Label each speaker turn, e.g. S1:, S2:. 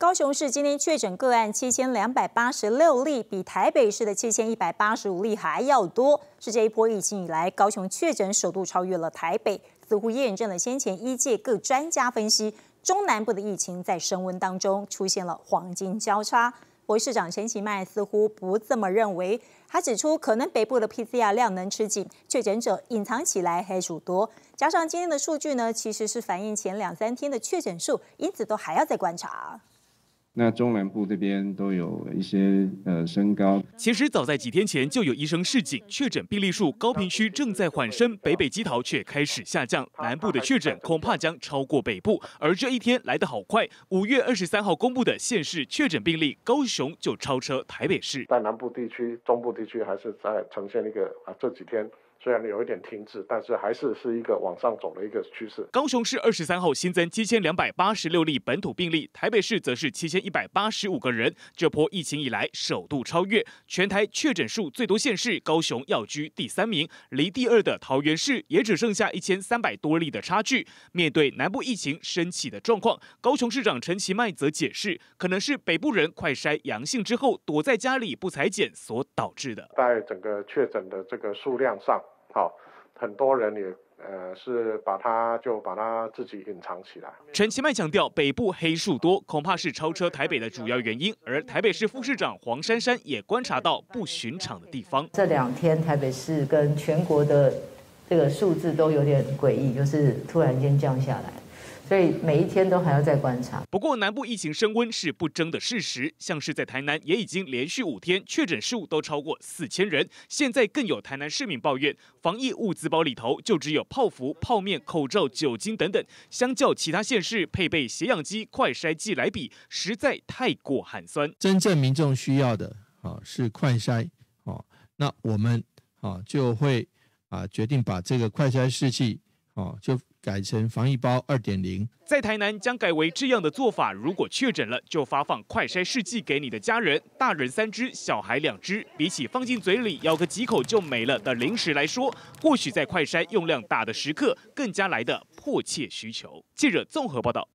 S1: 高雄市今天确诊个案七千两百八十六例，比台北市的七千一百八十五例还要多，是这一波疫情以来高雄确诊首度超越了台北，似乎验证了先前医界各专家分析，中南部的疫情在升温当中出现了黄金交叉。博士长陈其迈似乎不这么认为，他指出可能北部的 PCR 量能吃紧，确诊者隐藏起来还许多，加上今天的数据呢，其实是反映前两三天的确诊数，因此都还要再观察。
S2: 那中南部这边都有一些呃升高。其实早在几天前就有医生示警，确诊病例数高频区正在缓升，北北基桃却开始下降，南部的确诊恐怕将超过北部。而这一天来得好快，五月二十三号公布的县市确诊病例，高雄就超车台北市。
S3: 在南部地区、中部地区还是在呈现一个啊这几天。虽然有一点停滞，但是还是是一个往上走的一个趋势。
S2: 高雄市二十三号新增七千两百八十六例本土病例，台北市则是七千一百八十五个人，这波疫情以来首度超越全台确诊数最多县市。高雄要居第三名，离第二的桃园市也只剩下一千三百多例的差距。面对南部疫情升起的状况，高雄市长陈其迈则解释，可能是北部人快筛阳性之后躲在家里不裁剪所导致
S3: 的。在整个确诊的这个数量上，好，很多人也呃是把它就把它自己隐藏起来。
S2: 陈其迈强调，北部黑树多，恐怕是超车台北的主要原因。而台北市副市长黄珊珊也观察到不寻常
S1: 的地方。这两天台北市跟全国的这个数字都有点诡异，就是突然间降下来。所以每一天都还要再观察。
S2: 不过南部疫情升温是不争的事实，像是在台南也已经连续五天确诊数都超过四千人。现在更有台南市民抱怨，防疫物资包里头就只有泡芙、泡面、口罩、酒精等等，相较其他县市配备血氧机、快筛剂来比，实在太过寒酸。
S4: 真正民众需要的啊是快筛啊，那我们啊就会啊决定把这个快筛试剂啊就。改成防疫包二点零，
S2: 在台南将改为这样的做法：如果确诊了，就发放快筛试剂给你的家人，大人三只，小孩两只。比起放进嘴里咬个几口就没了的零食来说，或许在快筛用量大的时刻，更加来的迫切需求。记者综合报道。